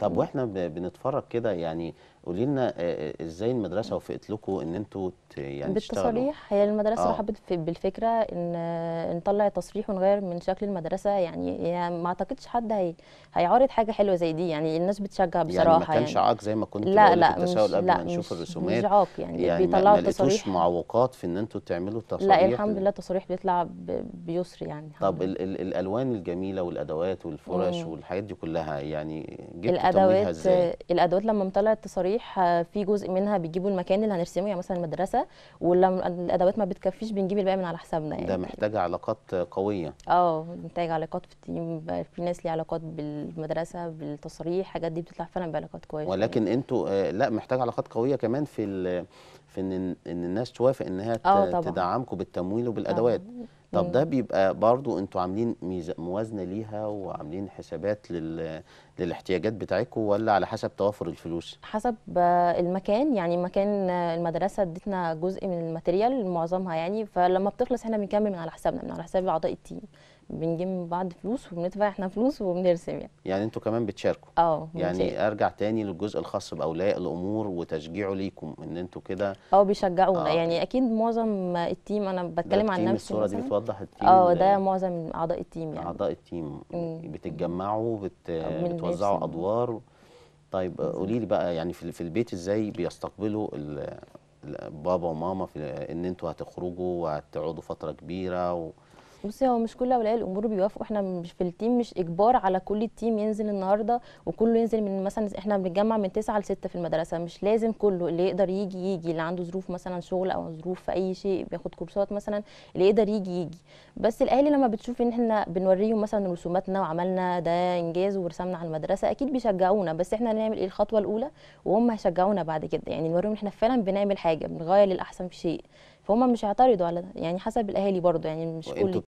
طب واحنا بنتفرج كده يعني قولي لنا ازاي المدرسه وافقت لكم ان انتوا يعني بالتصريح هي المدرسه آه. رحبت بالفكره ان نطلع تصريح ونغير من شكل المدرسه يعني, يعني ما اعتقدش حد هي هيعارض حاجه حلوه زي دي يعني الناس بتشجع بصراحه يعني ما كانش يعني. عاق زي ما كنت لا لا التساؤل قبل ما نشوف الرسومات مش عاق يعني, يعني بيطلعوا التصاريح ما معوقات في ان انتوا تعملوا التصاريح لا الحمد لله التصريح بيطلع بيسر يعني طب الـ الـ الالوان الجميله والادوات والفرش والحاجات دي كلها يعني جبت الادوات الادوات لما طلعت التصاريح آه، في جزء منها بيجيبوا المكان اللي هنرسمه يعني مثلا المدرسه ولما الادوات ما بتكفيش بنجيب الباقي من على حسابنا يعني ده محتاج علاقات قويه اه محتاج علاقات في التيم في ناس ليها علاقات بالمدرسه بالتصريح الحاجات دي بتطلع فعلا بعلاقات كويسه ولكن يعني. انتوا آه، لا محتاج علاقات قويه كمان في في ان ان الناس توافق انها آه، تدعمكم بالتمويل وبالادوات طبعا. طب ده بيبقى برضو انتوا عاملين موازنه ليها وعاملين حسابات لل... للاحتياجات بتاعتكم ولا على حسب توافر الفلوس حسب آه، المكان يعني مكان آه، المدرسه اديتنا جزء من الماتيريال معظمها يعني فلما بتخلص احنا بنكمل من على حسابنا من على حساب اعضاء التيم بنجيب من بعض فلوس وبندفع احنا فلوس وبنرسم يعني يعني انتوا كمان بتشاركوا اه يعني ارجع تاني للجزء الخاص باولياء الامور وتشجيعه ليكم ان انتوا كده اه بيشجعونا آه. يعني اكيد معظم التيم انا بتكلم عن نفسي الصوره دي بتوضح التيم اه ده معظم اعضاء التيم يعني اعضاء التيم بتتجمعوا بت... آه، بتوزعوا ادوار طيب آه، قولي لي بقى يعني في البيت ازاي بيستقبلوا بابا وماما في ان انتوا هتخرجوا وهتقعدوا فتره كبيره و... بصي هو مش كل اولياء الامور بيوافقوا احنا مش في التيم مش اجبار على كل التيم ينزل النهارده وكله ينزل من مثلا احنا بنتجمع من 9 ل 6 في المدرسه مش لازم كله اللي يقدر يجي يجي اللي عنده ظروف مثلا شغل او ظروف في اي شيء بياخد كورسات مثلا اللي يقدر يجي يجي بس الاهالي لما بتشوف ان احنا بنوريهم مثلا رسوماتنا وعملنا ده انجاز ورسمنا على المدرسه اكيد بيشجعونا بس احنا هنعمل ايه الخطوه الاولى وهم هيشجعونا بعد كده يعني نوريهم احنا فعلا بنعمل حاجه بنغير للاحسن في شيء فهم مش هيعترضوا على ده يعني حسب الاهالي برضه يعني مش كل